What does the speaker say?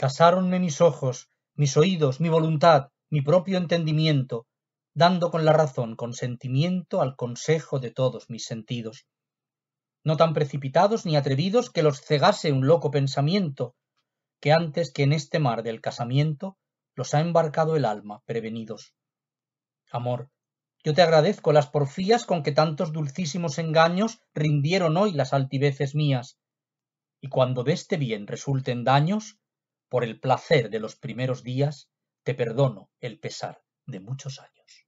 Casáronme mis ojos, mis oídos, mi voluntad, mi propio entendimiento, dando con la razón consentimiento al consejo de todos mis sentidos. No tan precipitados ni atrevidos que los cegase un loco pensamiento, que antes que en este mar del casamiento los ha embarcado el alma prevenidos. Amor, yo te agradezco las porfías con que tantos dulcísimos engaños rindieron hoy las altiveces mías, y cuando de este bien resulten daños, por el placer de los primeros días, te perdono el pesar de muchos años.